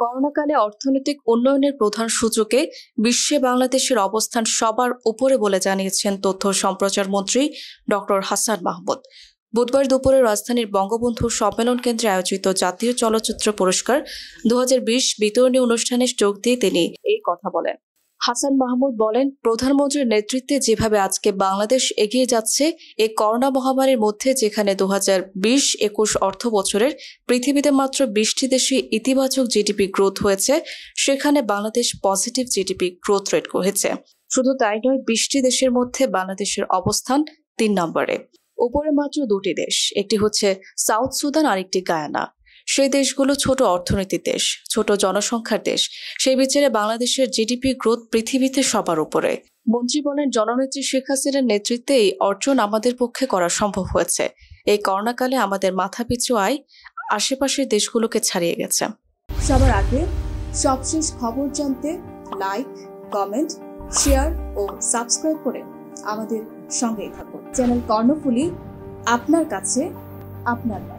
করোনাকালে অর্থনৈতিক উন্নয়নের প্রধান সূচকে বিশ্বে বাংলাদেশের অবস্থান সবার উপরে বলে জানিয়েছেন তথ্য সম্প্রচার মন্ত্রী ডক্টর হাসান মাহমুদ বুধবার দুপুরে রাজধানীর বঙ্গবন্ধু সম্মেলন কেন্দ্রে আয়োজিত জাতীয় চলচ্চিত্র পুরস্কার দু বিতরণী অনুষ্ঠানে যোগ দিয়ে তিনি এই কথা বলেন হাসান মাহমুদ বলেন প্রধানমন্ত্রীর নেতৃত্বে যেভাবে আজকে বাংলাদেশ এগিয়ে যাচ্ছে এ করোনা মহামারীর মধ্যে যেখানে দু হাজার বিশ একুশ অর্থ বছরের পৃথিবীতে মাত্র বিশটি দেশে ইতিবাচক জিডিপি গ্রোথ হয়েছে সেখানে Bangladesh positive GDP growth rate হয়েছে শুধু তাই নয় বিশটি দেশের মধ্যে বাংলাদেশের অবস্থান তিন নম্বরে উপরে মাত্র দুটি দেশ একটি হচ্ছে সাউথ সুদান আরেকটি গায়ানা সেই দেশগুলো ছোট অর্থনীতির দেশ ছোট জনসংখ্যার দেশ সেই বিচারে বাংলাদেশের জিডিপি গ্রোথ পৃথিবীতে সবার উপরে মন্ত্রী বলেন জননেত্রী শেখ হাসিনার নেতৃত্বে এই অর্জন আমাদের পক্ষে করা সম্ভব হয়েছে এই করোনাকালে আমাদের পিছু আয় আশেপাশের দেশগুলোকে ছাড়িয়ে গেছে সবার আগে সবশেষ খবর জানতে লাইক কমেন্ট শেয়ার ও সাবস্ক্রাইব করে আমাদের সঙ্গেই থাকুন চ্যানেল কর্ণফুলি আপনার কাছে আপনার